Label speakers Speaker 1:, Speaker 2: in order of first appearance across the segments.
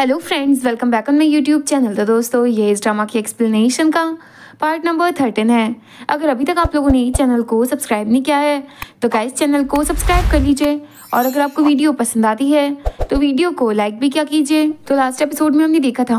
Speaker 1: hello friends welcome back on my YouTube channel तो दोस्तों ये इस ड्रामा की एक्सप्लेनेशन का पार्ट नंबर थर्टीन है अगर अभी तक आप लोगों ने चैनल को सब्सक्राइब नहीं किया है तो इस चैनल को सब्सक्राइब कर लीजिए और अगर आपको वीडियो पसंद आती है तो वीडियो को लाइक भी क्या कीजिए तो लास्ट एपिसोड में हमने देखा था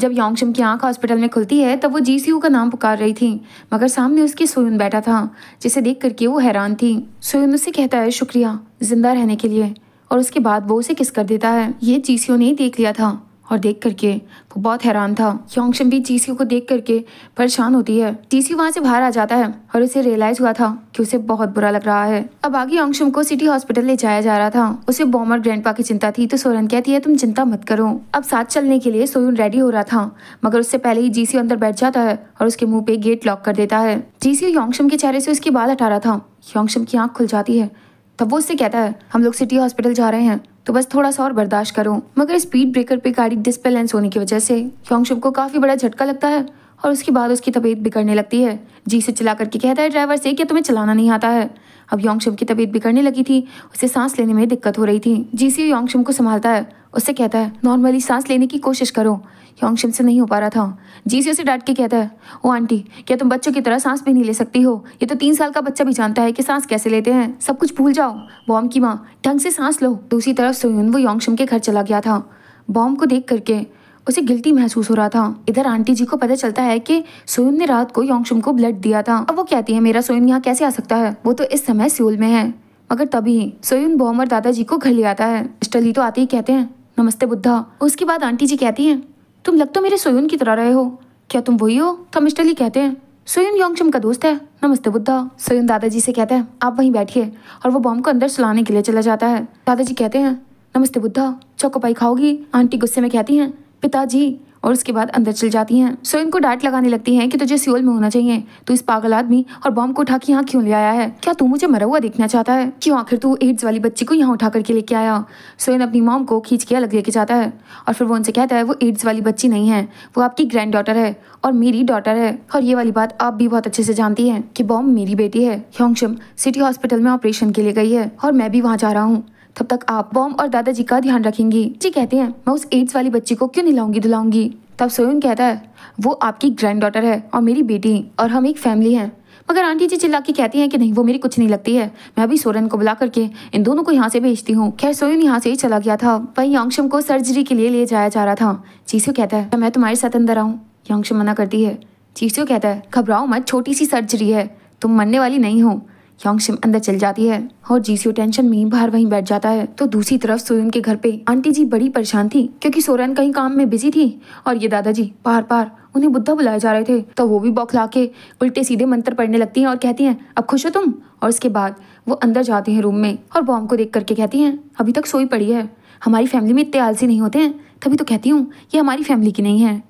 Speaker 1: जब योंगशम की आंख हॉस्पिटल में खुलती है तब वो जीसीयू का नाम पुकार रही थी मगर सामने उसके सोयुन बैठा था जिसे देख करके वो हैरान थी सोयुन उसे कहता है शुक्रिया जिंदा रहने के लिए और उसके बाद वो उसे किस कर देता है ये चीसियो ने देख लिया था और देख करके वो बहुत हैरान था योंगशम भी जीसीओ को देख करके परेशान होती है जीसीओ वहाँ से बाहर आ जाता है और उसे रियलाइज हुआ था कि उसे बहुत बुरा लग रहा है अब आगे योंगशम को सिटी हॉस्पिटल ले जाया जा रहा था उसे बॉमर ग्रैंड की चिंता थी तो सोरन कहती है तुम चिंता मत करो अब साथ चलने के लिए सोयन रेडी हो रहा था मगर उससे पहले ही जीसी अंदर बैठ जाता है और उसके मुँह पे गेट लॉक कर देता है जीसी योंगशम के चेहरे से उसकी बाल हटा रहा था योंगशम की आँख खुल जाती है तब वो उससे कहता है हम लोग सिटी हॉस्पिटल जा रहे हैं तो बस थोड़ा सा और बर्दाश्त करो मगर स्पीड ब्रेकर पे गाड़ी डिसबैलेंस होने की वजह से योंगशुभ को काफ़ी बड़ा झटका लगता है और उसके बाद उसकी तबीयत बिगड़ने लगती है जी से चला करके कहता है ड्राइवर से कि तुम्हें चलाना नहीं आता है अब योंगशुभ की तबीयत बिगड़ने लगी थी उसे सांस लेने में दिक्कत हो रही थी जी से योंगशुभ को संभालता है उससे कहता है नॉर्मली सांस लेने की कोशिश करो योंगशिम से नहीं हो पा रहा था जी सी उसे डांट के कहता है ओ आंटी क्या तुम बच्चों की तरह सांस भी नहीं ले सकती हो ये तो तीन साल का बच्चा भी जानता है कि सांस कैसे लेते हैं सब कुछ भूल जाओ बॉम की माँ ढंग से सांस लो दूसरी तरफ सोयून वो योंगशिम के घर चला गया था बॉम को देख करके उसे गिल्टी महसूस हो रहा था इधर आंटी जी को पता चलता है कि सोयन ने रात को योंगशुम को ब्लड दिया था अब वो कहती है मेरा सोयन यहाँ कैसे आ सकता है वो तो इस समय सियोल में है मगर तभी सोयन बॉम और दादाजी को घर ले आता है स्टली तो आते ही कहते हैं नमस्ते बुद्धा उसके बाद आंटी जी कहती हैं तुम लग तो मेरे सोयुन की तरह रहे हो क्या तुम वही हो तो मिस्टर ली कहते हैं सोयुन योंगचम का दोस्त है नमस्ते बुद्धा सोयुन दादाजी से कहता है आप वहीं बैठिए और वो बॉम्ब को अंदर सुलाने के लिए चला जाता है दादाजी कहते हैं नमस्ते बुद्धा चौकोपाई खाओगी आंटी गुस्से में कहती हैं पिताजी और उसके बाद अंदर चल जाती हैं सो इनको डांट लगाने लगती है कि तुझे सियोल में होना चाहिए तो इस पागल आदमी और बॉम्ब को उठा के यहाँ क्यों ले आया है क्या तू मुझे मरा हुआ देखना चाहता है क्यों आखिर तू एड्स वाली बच्ची को यहाँ उठा करके लेके आया सोयन अपनी मॉम को खींच के अलग लेके जाता है और फिर वो उनसे कहता है वो एड्स वाली बच्ची नहीं है वो आपकी ग्रैंड डॉटर है और मेरी डॉटर है और ये वाली बात आप भी बहुत अच्छे से जानती है की बॉम्ब मेरी बेटी है सिटी हॉस्पिटल में ऑपरेशन के लिए गई है और मैं भी वहाँ जा रहा हूँ तब तक आप बॉम और दादाजी का ध्यान रखेंगी जी कहते हैं मैं उस एड्स वाली बच्ची को क्यों नहीं धुलाऊंगी तब सोयन कहता है वो आपकी ग्रैंड डॉटर है और मेरी बेटी और हम एक फैमिली हैं मगर आंटी जी चिल्ला के कहती हैं कि नहीं वो मेरी कुछ नहीं लगती है मैं अभी सोरन को बुला करके इन दोनों को यहाँ से भेजती हूँ खैर सोयन यहाँ से ही चला गया था वही यांगशम को सर्जरी के लिए ले जाया जा रहा था चीसो कहता है मैं तुम्हारे साथ अंदर आऊँ यांगशम मना करती है चीसो कहता है घबराओ मत छोटी सी सर्जरी है तुम मरने वाली नहीं हो योंगशिम अंदर चल जाती है और जीसियो टेंशन में बाहर वहीं बैठ जाता है तो दूसरी तरफ सोयन के घर पे आंटी जी बड़ी परेशान थी क्योंकि सोरेन कहीं काम में बिजी थी और ये दादाजी पार पार उन्हें बुद्धा बुलाए जा रहे थे तो वो भी बौखला के उल्टे सीधे मंत्र पढ़ने लगती हैं और कहती हैं अब खुश हो तुम और उसके बाद वो अंदर जाते हैं रूम में और बॉम को देख करके कहती हैं अभी तक सोई पड़ी है हमारी फैमिली में इतने आलसी नहीं होते हैं तभी तो कहती हूँ ये हमारी फैमिली की नहीं है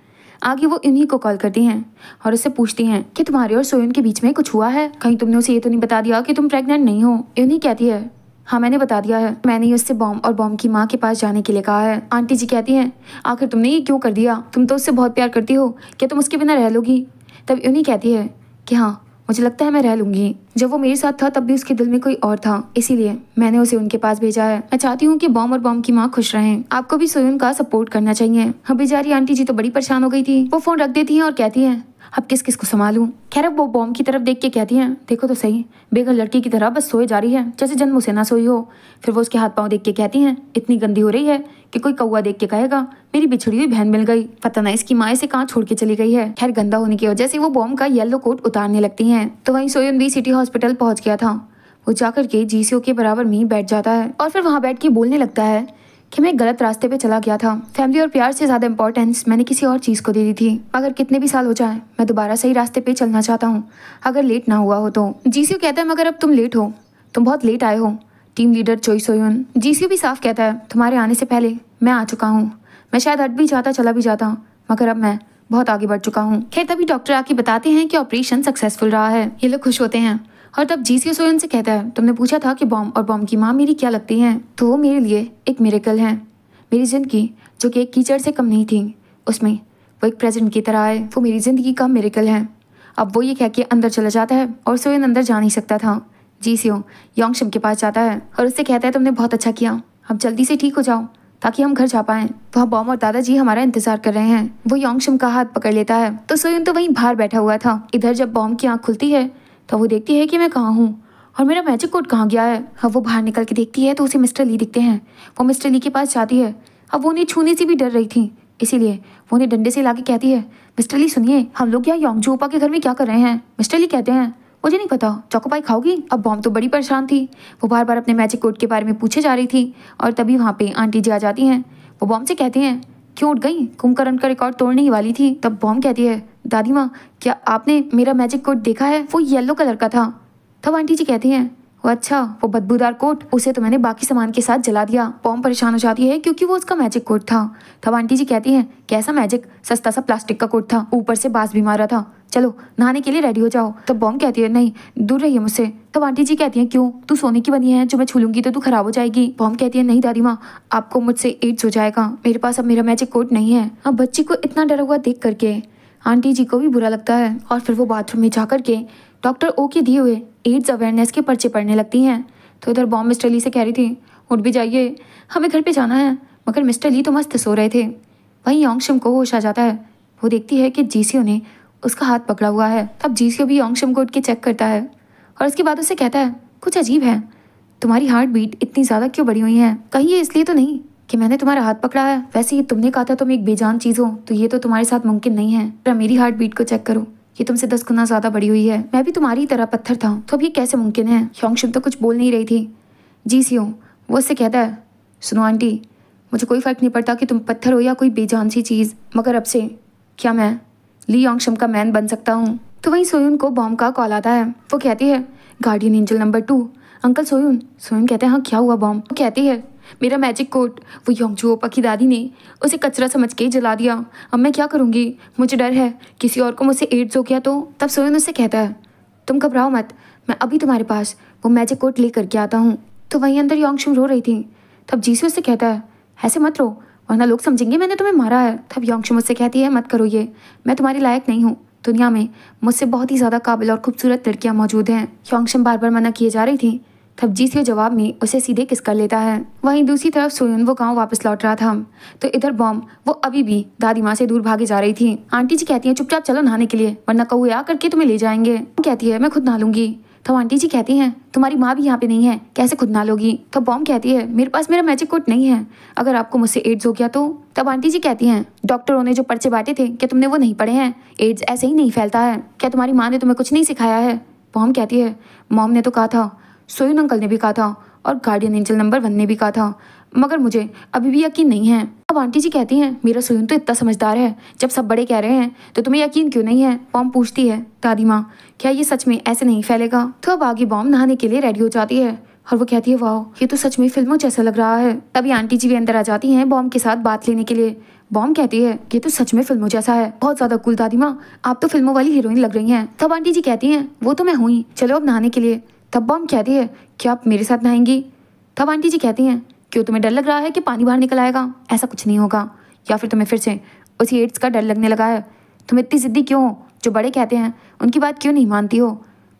Speaker 1: आगे वो इन्हीं को कॉल करती हैं और उससे पूछती हैं कि तुम्हारे और सोयन के बीच में कुछ हुआ है कहीं तुमने उसे ये तो नहीं बता दिया कि तुम प्रेग्नेंट नहीं हो इन्हीं कहती है हाँ मैंने बता दिया है मैंने उससे बॉम और बॉम की माँ के पास जाने के लिए कहा है आंटी जी कहती हैं आखिर तुमने ये क्यों कर दिया तुम तो उससे बहुत प्यार करती हो क्या तुम उसके बिना रह लोगी तब इन्हीं कहती है कि हाँ मुझे लगता है मैं रह लूंगी जब वो मेरे साथ था तब भी उसके दिल में कोई और था इसीलिए मैंने उसे उनके पास भेजा है मैं चाहती हूँ कि बॉम और बॉम की माँ खुश रहे आपको भी सोयून का सपोर्ट करना चाहिए अब बेचारी आंटी जी तो बड़ी परेशान हो गई थी वो फोन रख देती है और कहती है अब किस किस को संभालू खैर वो बॉम्ब की तरफ देख के कहती हैं देखो तो सही बेघर लड़की की तरह बस सोए जा रही है जैसे जन्म उसे ना सोई हो फिर वो उसके हाथ पाँव देख के कहती हैं इतनी गंदी हो रही है कि कोई कौआ देख के कहेगा मेरी बिछड़ी हुई बहन मिल गई पता ना इसकी माँ इसे कहाँ छोड़ के चली गई है खैर गंदा होने की वजह से वो बॉम्ब का येलो कोट उतारने लगती है तो वही सोयन भी सिटी हॉस्पिटल पहुंच गया था वो जाकर के जीसीओ के बराबर में बैठ जाता है और फिर वहाँ बैठ के बोलने लगता है कि मैं गलत रास्ते पे चला गया था फैमिली और प्यार से ज़्यादा इंपॉर्टेंस मैंने किसी और चीज़ को दे दी थी अगर कितने भी साल हो जाए मैं दोबारा सही रास्ते पे चलना चाहता हूँ अगर लेट ना हुआ हो तो जीसीयू कहता है मगर अब तुम लेट हो तुम बहुत लेट आए हो टीम लीडर चोई जी जीसीयू भी साफ कहता है तुम्हारे आने से पहले मैं आ चुका हूँ मैं शायद हट भी जाता चला भी जाता मगर अब मैं बहुत आगे बढ़ चुका हूँ खैर तभी डॉक्टर आके बताते हैं कि ऑपरेशन सक्सेसफुल रहा है ये लोग खुश होते हैं और तब जी सी सोयन से कहता है तुमने पूछा था कि बॉम और बॉम की माँ मेरी क्या लगती हैं तो वो मेरे लिए एक मेरेकल हैं मेरी ज़िंदगी जो कि एक कीचड़ से कम नहीं थी उसमें वो एक प्रेजेंट की तरह आए वो मेरी ज़िंदगी का मेरेकल है अब वो ये कह के अंदर चला जाता है और सोयन अंदर जा नहीं सकता था जी सीओ योंगशम के पास जाता है और उससे कहता है तुमने बहुत अच्छा किया अब जल्दी से ठीक हो जाओ ताकि हम घर जा तो वहाँ बॉम और दादाजी हमारा इंतजार कर रहे हैं वो योंगशम का हाथ पकड़ लेता है तो सोयन तो वहीं बाहर बैठा हुआ था इधर जब बॉम की आँख खुलती है तो वो देखती है कि मैं कहाँ हूँ और मेरा मैजिक कोट कहाँ गया है अब वो बाहर निकल के देखती है तो उसे मिस्टर ली दिखते हैं वो मिस्टर ली के पास जाती है अब वो उन्हें छूने से भी डर रही थी इसीलिए वो उन्हें डंडे से ला कहती है मिस्टर ली सुनिए हम लोग यहाँ योंगजोपा के घर में क्या कर रहे हैं मिस्टर ली कहते हैं मुझे नहीं पता चौकोपाई खाओगी अब बॉम तो बड़ी परेशान थी वो बार बार अपने मैजिक कोट के बारे में पूछे जा रही थी और तभी वहाँ पे आंटी जी आ जाती हैं वो बॉम से कहती हैं क्यों उठ गई कुंभकर्ण का रिकॉर्ड तोड़ने ही वाली थी तब बॉम कहती है दादी माँ क्या आपने मेरा मैजिक कोट देखा है वो येलो कलर का था तब आंटी जी कहती हैं वो अच्छा वो बदबूदार कोट उसे तो मैंने बाकी सामान के साथ जला दिया पॉम परेशान हो जाती है क्योंकि वो उसका मैजिक कोट था तब आंटी जी कहती हैं कैसा मैजिक सस्ता सा प्लास्टिक का कोट था ऊपर से बास भी मारा था चलो नहाने के लिए रेडी हो जाओ तब बॉम कहती है नहीं दूर रहिए मुझसे तब आंटी जी कहती हैं क्यों तू सोने की बनी है जो मैं छूलूंगी तो तू खराब हो जाएगी बॉम कहती है नहीं दादी माँ आपको मुझसे एड्स हो जाएगा मेरे पास अब मेरा मैजिक कोट नहीं है अब बच्ची को इतना डरा हुआ देख करके आंटी जी को भी बुरा लगता है और फिर वो बाथरूम में जाकर के डॉक्टर ओ के दिए हुए एड्स अवेयरनेस के पर्चे पढ़ने लगती हैं तो उधर बॉम मिस्टर ली से कह रही थी उठ भी जाइए हमें घर पे जाना है मगर मिस्टर ली तो मस्त सो रहे थे वहीं योंगशिम को होश आ जाता है वो देखती है कि जीसीओ ने उसका हाथ पकड़ा हुआ है तब जीसीओ भी योंगशिम को उठ के चेक करता है और उसके बाद उसे कहता है कुछ अजीब है तुम्हारी हार्ट बीट इतनी ज़्यादा क्यों बढ़ी हुई है कहीं ये इसलिए तो नहीं कि मैंने तुम्हारा हाथ पकड़ा है वैसे ही तुमने कहा था तुम एक बेजान चीज़ हो तो ये तो तुम्हारे साथ मुमकिन नहीं है पर मेरी हार्ट बीट को चेक करो ये तुमसे दस गुना ज़्यादा बड़ी हुई है मैं भी तुम्हारी तरह पत्थर था तो अब ये कैसे मुमकिन है ह्योंगशुन तो कुछ बोल नहीं रही थी जी सी वो उससे कहता है सुनो आंटी मुझे कोई फ़र्क नहीं पड़ता कि तुम पत्थर हो या कोई बेजान सी चीज़ मगर अब से क्या मैं ली ऑंगशम का मैन बन सकता हूँ तो वहीं सोयून को बॉम्ब का कॉल आता है वो कहती है guardian angel number two uncle Soyun Soyun कहते हैं हाँ क्या हुआ बॉम्ब वो कहती है मेरा मैजिक कोट वो योंगजू ओपा दादी ने उसे कचरा समझ के जला दिया अब मैं क्या करूँगी मुझे डर है किसी और को मुझसे एड्स हो गया तो तब सोयन उससे कहता है तुम घबराओ मत मैं अभी तुम्हारे पास वो मैजिक कोट ले करके आता हूँ तो वहीं अंदर शुम रो रही थी तब जी उससे कहता है ऐसे मत रो वरना लोग समझेंगे मैंने तुम्हें मारा है तब योंगशुम उससे कहती है मत करो ये मैं तुम्हारे लायक नहीं हूँ दुनिया में मुझसे बहुत ही ज़्यादा काबिल और खूबसूरत लड़कियाँ मौजूद हैं योंगशम बार बार मना किए जा रही थी थपजीत के जवाब में उसे सीधे किस कर लेता है वहीं दूसरी तरफ सोयन वो गांव वापस लौट रहा था तो इधर बॉम्ब वो अभी भी दादी माँ से दूर भागे जा रही थी आंटी जी कहती है चुपचाप चलो नहाने के लिए वरना कौए आ करके तुम्हें ले जाएंगे कहती है मैं खुद नहा लूंगी तो आंटी जी कहती हैं तुम्हारी माँ भी यहाँ पे नहीं है कैसे खुद ना लोगी तो बॉम कहती है मेरे पास मेरा मैजिक कोट नहीं है अगर आपको मुझसे एड्स हो गया तो तब आंटी जी कहती हैं डॉक्टरों ने जो पर्चे बांटे थे क्या तुमने वो नहीं पढ़े हैं एड्स ऐसे ही नहीं फैलता है क्या तुम्हारी माँ ने तुम्हें कुछ नहीं सिखाया है बॉम कहती है मॉम ने तो कहा था सोयन अंकल ने भी कहा था और गार्डियन एंजल नंबर वन ने भी कहा था मगर मुझे अभी भी यकीन नहीं है अब आंटी जी कहती हैं मेरा सोयन तो इतना समझदार है जब सब बड़े कह रहे हैं तो तुम्हें यकीन क्यों नहीं है बॉम पूछती है दादी माँ क्या ये सच में ऐसे नहीं फैलेगा तो अब आगे बॉम नहाने के लिए रेडी हो जाती है और वो कहती है वाह ये तो सच में फिल्मों जैसा लग रहा है तभी आंटी जी भी अंदर आ जाती हैं बॉम के साथ बात लेने के लिए बॉम कहती है ये तो सच में फिल्मों जैसा है बहुत ज्यादा कुल दादी माँ आप तो फिल्मों वाली हीरोइन लग रही हैं तब आंटी जी कहती हैं वो तो मैं हुई चलो अब नहाने के लिए तब बॉम कहती है क्या आप मेरे साथ नहाएंगी तब आंटी जी कहती हैं क्यों तुम्हें डर लग रहा है कि पानी बाहर निकल आएगा ऐसा कुछ नहीं होगा या फिर तुम्हें फिर से उसी एड्स का डर लगने लगा है तुम इतनी ज़िद्दी क्यों हो जो बड़े कहते हैं उनकी बात क्यों नहीं मानती हो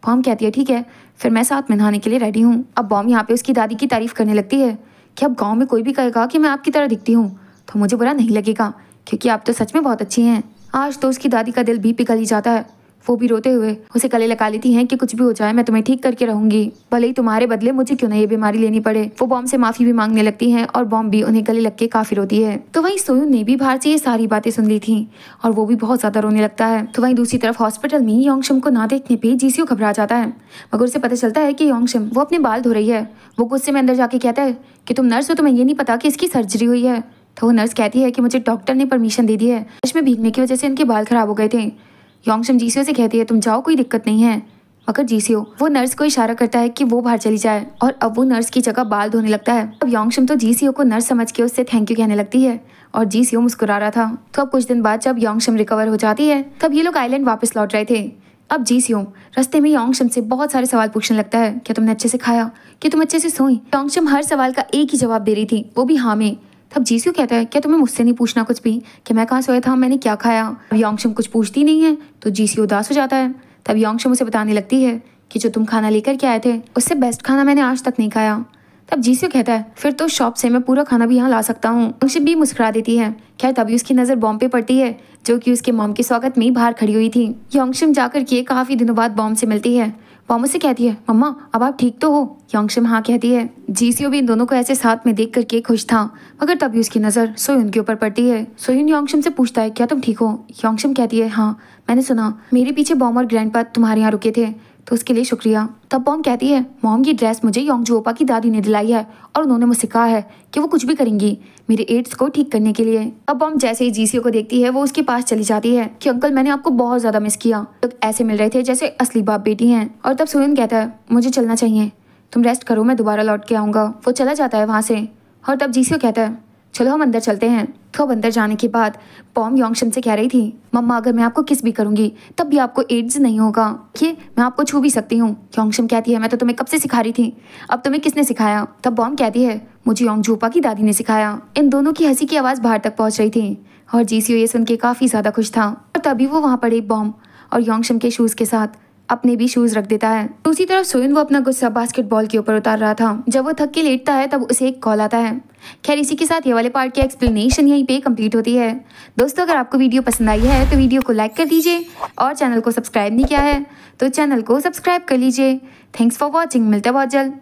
Speaker 1: बॉम कहती है ठीक है फिर मैं साथ में नहाने के लिए रेडी हूँ अब बॉम यहाँ पे उसकी दादी की तारीफ़ करने लगती है कि अब गाँव में कोई भी कहेगा कि मैं आपकी तरह दिखती हूँ तो मुझे बुरा नहीं लगेगा क्योंकि आप तो सच में बहुत अच्छी हैं आज तो उसकी दादी का दिल भी पिघल ही जाता है वो भी रोते हुए उसे गले लगा लेती हैं कि कुछ भी हो जाए मैं तुम्हें ठीक करके रहूंगी भले ही तुम्हारे बदले मुझे क्यों ना ये बीमारी लेनी पड़े वो बॉम्ब से माफी भी मांगने लगती है और बॉम्ब भी उन्हें गले लग के काफी रोती है तो वही सोयू ने भी बाहर से ये सारी बातें सुन ली थी और वो भी बहुत ज्यादा रोने लगता है तो वही दूसरी तरफ हॉस्पिटल में योंगशम को ना देखने पर जीसीओ घबरा जाता है मगर उसे पता चलता है कि योंगशम वो अपने बाल धो रही है वो गुस्से में अंदर जाके कहता है कि तुम नर्स हो तुम्हें ये नहीं पता कि इसकी सर्जरी हुई है तो वो नर्स कहती है कि मुझे डॉक्टर ने परमिशन दे दी है भीगने की वजह से इनके बाल खराब हो गए थे योंगशम जीसीओ से कहती है तुम जाओ कोई दिक्कत नहीं है मगर जीसीओ वो नर्स को इशारा करता है कि वो बाहर चली जाए और अब वो नर्स की जगह बाल धोने लगता है अब योंगशम तो जीसीओ को नर्स समझ के उससे थैंक यू कहने लगती है और जीसीओ मुस्कुरा रहा था तो अब कुछ दिन बाद जब योंगशम रिकवर हो जाती है तब ये लोग आइलैंड वापस लौट रहे थे अब जी रस्ते में योंगशम से बहुत सारे सवाल पूछने लगता है क्या तुमने अच्छे से खाया क्या तुम अच्छे से सोई योंगशम हर सवाल का एक ही जवाब दे रही थी वो भी हाँ में तब जीसू कहता है क्या तुम्हें मुझसे नहीं पूछना कुछ भी कि मैं कहाँ सोया था मैंने क्या खाया अब योंगशम कुछ पूछती नहीं है तो जीसी उदास हो जाता है तब योंगशम उसे बताने लगती है कि जो तुम खाना लेकर के आए थे उससे बेस्ट खाना मैंने आज तक नहीं खाया तब जीसी कहता है फिर तो शॉप से मैं पूरा खाना भी यहाँ ला सकता हूँ अंशिप भी मुस्कुरा देती है खैर तभी उसकी नज़र बॉम्ब पे पड़ती है जो कि उसके मॉम के स्वागत में ही बाहर खड़ी हुई थी योंगशिम जाकर के काफ़ी दिनों बाद बॉम्ब से मिलती है पॉमो से कहती है मम्मा अब आप ठीक तो हो योंगशिम हाँ कहती है जीसीओ भी इन दोनों को ऐसे साथ में देख करके खुश था मगर तभी उसकी नज़र सोयुन के ऊपर पड़ती है सोयुन योंगशिम से पूछता है क्या तुम ठीक हो योंगशिम कहती है हाँ मैंने सुना मेरे पीछे बॉम और ग्रैंड तुम्हारे यहाँ रुके थे तो उसके लिए शुक्रिया तब पॉम कहती है मॉम ये ड्रेस मुझे योंग जोपा की दादी ने दिलाई है और उन्होंने मुझसे कहा है कि वो कुछ भी करेंगी मेरे एड्स को ठीक करने के लिए अब पॉम जैसे ही जीसीओ को देखती है वो उसके पास चली जाती है कि अंकल मैंने आपको बहुत ज्यादा मिस किया तो ऐसे मिल रहे थे जैसे असली बाप बेटी हैं और तब सुरन कहता है मुझे चलना चाहिए तुम रेस्ट करो मैं दोबारा लौट के आऊँगा वो चला जाता है वहाँ से और तब जीसीओ कहता है चलो हम अंदर चलते हैं थब तो अंदर जाने के बाद पॉम योंगशन से कह रही थी मम्मा अगर मैं आपको किस भी करूंगी तब भी आपको एड्स नहीं होगा कि मैं आपको छू भी सकती हूँ योंगशम कहती है मैं तो तुम्हें कब से सिखा रही थी अब तुम्हें किसने सिखाया तब बॉम कहती है मुझे योंग योंगजोपा की दादी ने सिखाया इन दोनों की हंसी की आवाज़ बाहर तक पहुँच रही थी और जीसीओ ये सुन के काफ़ी ज़्यादा खुश था और तभी वो वहाँ पड़े बॉम और योंगशम के शूज़ के साथ अपने भी शूज रख देता है दूसरी तरफ सोयन वो अपना गुस्सा बास्केटबॉल के ऊपर उतार रहा था जब वो थक के लेटता है तब उसे एक कॉल आता है खैर इसी के साथ ये वाले पार्ट की एक्सप्लेनेशन यहीं पे कंप्लीट होती है दोस्तों अगर आपको वीडियो पसंद आई है तो वीडियो को लाइक कर दीजिए और चैनल को सब्सक्राइब नहीं किया है तो चैनल को सब्सक्राइब कर लीजिए थैंक्स फॉर वॉचिंग मिलते बहुत जल्द